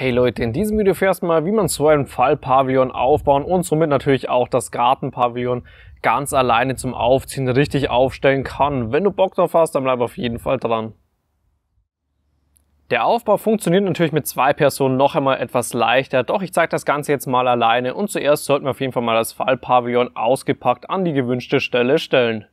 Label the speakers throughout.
Speaker 1: Hey Leute, in diesem Video erfährst du mal, wie man so ein Fallpavillon aufbauen und somit natürlich auch das Gartenpavillon ganz alleine zum Aufziehen richtig aufstellen kann. Wenn du Bock drauf hast, dann bleib auf jeden Fall dran. Der Aufbau funktioniert natürlich mit zwei Personen noch einmal etwas leichter, doch ich zeige das Ganze jetzt mal alleine und zuerst sollten wir auf jeden Fall mal das Fallpavillon ausgepackt an die gewünschte Stelle stellen.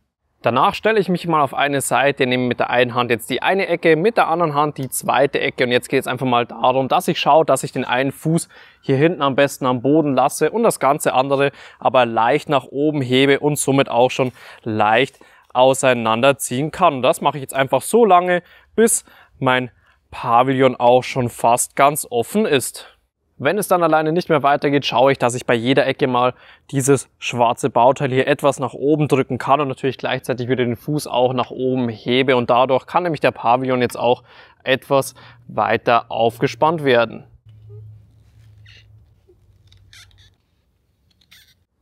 Speaker 1: Danach stelle ich mich mal auf eine Seite, nehme mit der einen Hand jetzt die eine Ecke, mit der anderen Hand die zweite Ecke und jetzt geht es einfach mal darum, dass ich schaue, dass ich den einen Fuß hier hinten am besten am Boden lasse und das ganze andere aber leicht nach oben hebe und somit auch schon leicht auseinanderziehen kann. Und Das mache ich jetzt einfach so lange, bis mein Pavillon auch schon fast ganz offen ist. Wenn es dann alleine nicht mehr weitergeht, schaue ich, dass ich bei jeder Ecke mal dieses schwarze Bauteil hier etwas nach oben drücken kann und natürlich gleichzeitig wieder den Fuß auch nach oben hebe und dadurch kann nämlich der Pavillon jetzt auch etwas weiter aufgespannt werden.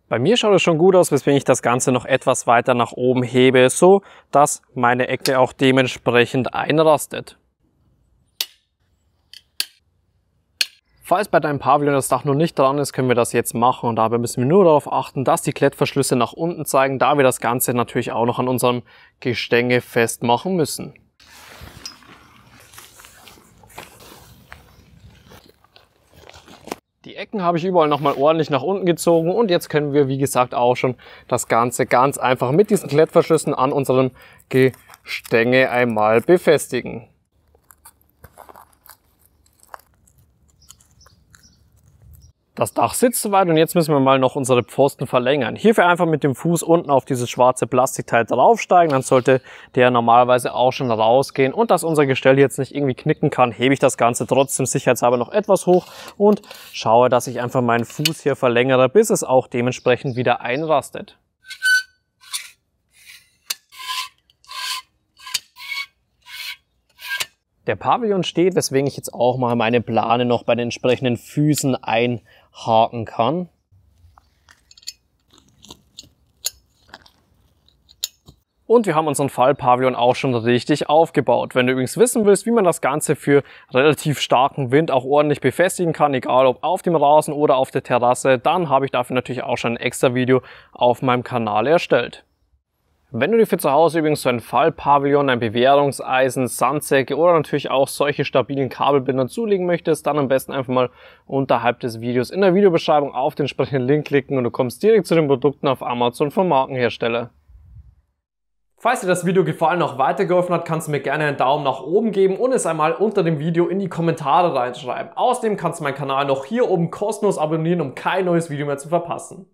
Speaker 1: Bei mir schaut es schon gut aus, weswegen ich das Ganze noch etwas weiter nach oben hebe, so dass meine Ecke auch dementsprechend einrastet. Falls bei deinem Pavillon das Dach noch nicht dran ist, können wir das jetzt machen und dabei müssen wir nur darauf achten, dass die Klettverschlüsse nach unten zeigen, da wir das Ganze natürlich auch noch an unserem Gestänge festmachen müssen. Die Ecken habe ich überall nochmal ordentlich nach unten gezogen und jetzt können wir, wie gesagt, auch schon das Ganze ganz einfach mit diesen Klettverschlüssen an unserem Gestänge einmal befestigen. Das Dach sitzt soweit und jetzt müssen wir mal noch unsere Pfosten verlängern. Hierfür einfach mit dem Fuß unten auf dieses schwarze Plastikteil draufsteigen, dann sollte der normalerweise auch schon rausgehen. Und dass unser Gestell jetzt nicht irgendwie knicken kann, hebe ich das Ganze trotzdem sicherheitshalber noch etwas hoch und schaue, dass ich einfach meinen Fuß hier verlängere, bis es auch dementsprechend wieder einrastet. der Pavillon steht, weswegen ich jetzt auch mal meine Plane noch bei den entsprechenden Füßen einhaken kann. Und wir haben unseren Fallpavillon auch schon richtig aufgebaut. Wenn du übrigens wissen willst, wie man das Ganze für relativ starken Wind auch ordentlich befestigen kann, egal ob auf dem Rasen oder auf der Terrasse, dann habe ich dafür natürlich auch schon ein extra Video auf meinem Kanal erstellt. Wenn du dir für zu Hause übrigens so ein Fallpavillon, ein Bewährungseisen, Sandsäcke oder natürlich auch solche stabilen Kabelbinder zulegen möchtest, dann am besten einfach mal unterhalb des Videos in der Videobeschreibung auf den entsprechenden Link klicken und du kommst direkt zu den Produkten auf Amazon vom Markenhersteller. Falls dir das Video gefallen und auch weitergeholfen hat, kannst du mir gerne einen Daumen nach oben geben und es einmal unter dem Video in die Kommentare reinschreiben. Außerdem kannst du meinen Kanal noch hier oben kostenlos abonnieren, um kein neues Video mehr zu verpassen.